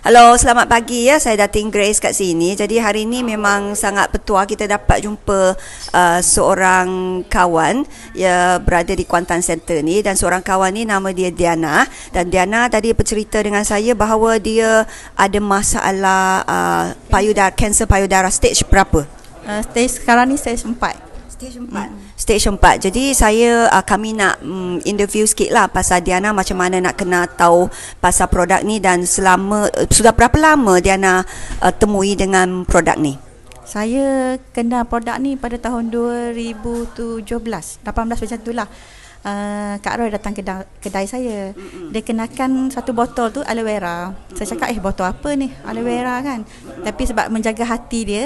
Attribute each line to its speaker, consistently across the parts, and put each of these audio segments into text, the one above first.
Speaker 1: Hello, selamat pagi ya. Saya dating Grace kat sini. Jadi hari ini memang sangat petua kita dapat jumpa uh, seorang kawan ya berada di Kuantan Centre ni dan seorang kawan ni nama dia Diana dan Diana tadi bercerita dengan saya bahawa dia ada masalah uh, payudara cancer payudara stage berapa?
Speaker 2: Uh, stage sekarang ni stage 4. Stage 4 hmm.
Speaker 1: Stage 4 Jadi saya uh, Kami nak um, Interview sikit lah Pasal Diana Macam mana nak kena Tahu Pasal produk ni Dan selama uh, Sudah berapa lama Diana uh, Temui dengan produk ni
Speaker 2: Saya Kenal produk ni Pada tahun 2017 18 macam tu lah uh, Kak Roy datang kedai, kedai saya Dia kenakan satu botol tu aloe vera Saya cakap eh botol apa ni aloe vera kan Tapi sebab menjaga hati dia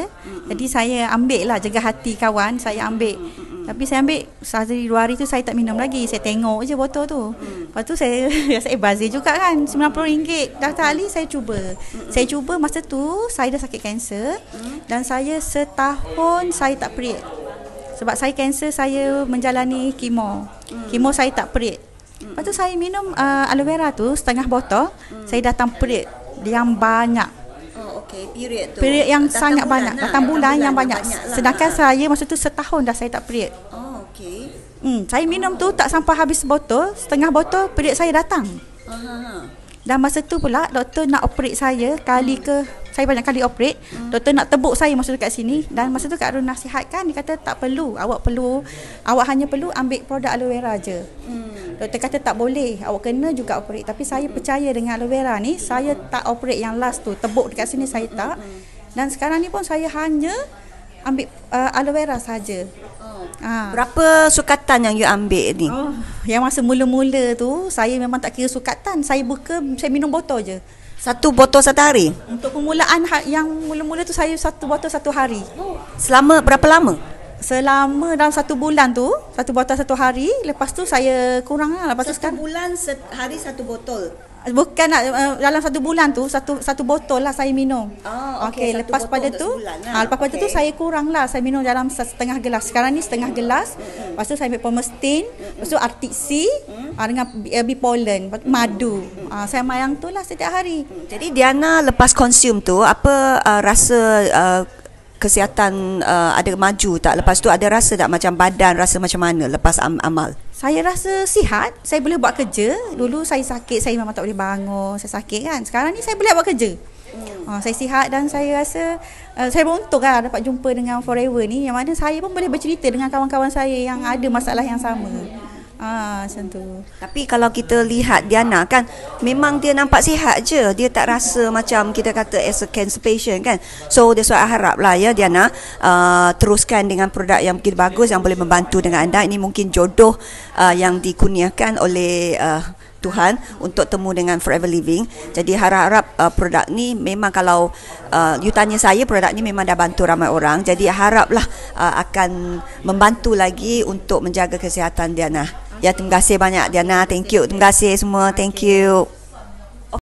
Speaker 2: Jadi saya ambil lah jaga hati kawan Saya ambil Tapi saya ambil sehari dua hari tu saya tak minum lagi Saya tengok je botol tu Mm-mm. Lepas tu saya rasa eh bazir juga kan RM90 Dah tali saya cuba Saya cuba masa tu saya dah sakit kanser mm. Dan saya setahun saya tak perit sebab saya kanser saya menjalani kemo. Hmm. Kemo saya tak perit. Hmm. Lepas tu saya minum uh, aloe vera tu setengah botol, hmm. saya datang perit yang banyak.
Speaker 1: Oh okay, period tu. Period yang datang sangat
Speaker 2: banyak, lah. datang, datang bulan, bulan yang, yang banyak. banyak. Lah. Sedangkan lah. saya masa tu setahun dah saya tak perit.
Speaker 1: Oh okay.
Speaker 2: Hmm, saya minum oh. tu tak sampai habis botol, setengah botol period saya datang. Oh, ha, ha. Dan masa tu pula doktor nak operate saya kali hmm. ke saya banyak kali operate hmm. doktor nak tebuk saya masuk kat sini dan masa tu Kak Arun nasihatkan dia kata tak perlu awak perlu awak hanya perlu ambil produk aloe vera je hmm. doktor kata tak boleh awak kena juga operate tapi saya hmm. percaya dengan aloe vera ni saya tak operate yang last tu tebuk dekat sini saya hmm. tak dan sekarang ni pun saya hanya ambil uh, aloe vera saja. Ha. Berapa sukatan yang you ambil ni? Oh. Yang masa mula-mula tu saya memang tak kira sukatan, saya buka saya minum botol je. Satu botol satu hari? Untuk permulaan ha- yang mula-mula tu saya satu botol satu hari. Selama berapa lama? Selama dalam satu bulan tu, satu botol satu hari. Lepas tu saya kurang lah. Lepas satu tu sekarang.
Speaker 1: bulan sehari satu botol
Speaker 2: bukan nak eh, dalam satu bulan tu satu satu botol lah saya minum. Oh, okey. Okay, lah. ah, lepas pada tu, lah. lepas okay. pada tu saya kurang lah saya minum dalam setengah gelas. Sekarang ni setengah gelas. Mm-hmm. Lepas tu saya ambil pomestin, mm-hmm. lepas tu Arctic mm-hmm. ha, dengan eh, bi pollen, madu. Mm-hmm. Ha, saya mayang tulah setiap hari. Jadi
Speaker 1: Diana lepas konsum tu apa uh, rasa uh, kesihatan uh, ada maju tak? Lepas tu ada rasa tak macam badan rasa macam mana lepas am- amal?
Speaker 2: Saya rasa sihat. Saya boleh buat kerja. Dulu saya sakit, saya memang tak boleh bangun. Saya sakit kan. Sekarang ni saya boleh buat kerja. Uh, saya sihat dan saya rasa uh, saya beruntung lah dapat jumpa dengan Forever ni. Yang mana saya pun boleh bercerita dengan kawan-kawan saya yang hmm. ada masalah yang sama. Ah, macam tu.
Speaker 1: Tapi kalau kita lihat Diana kan, memang dia nampak sihat je. Dia tak rasa macam kita kata as a cancer patient kan. So, that's why I harap lah ya Diana, uh, teruskan dengan produk yang mungkin bagus yang boleh membantu dengan anda. Ini mungkin jodoh uh, yang dikurniakan oleh uh, Tuhan untuk temu dengan Forever Living. Jadi harap-harap uh, produk ni memang kalau uh, you tanya saya produk ni memang dah bantu ramai orang. Jadi haraplah uh, akan membantu lagi untuk menjaga kesihatan Diana. Ya terima kasih banyak Diana. Thank you. Terima kasih semua. Thank you.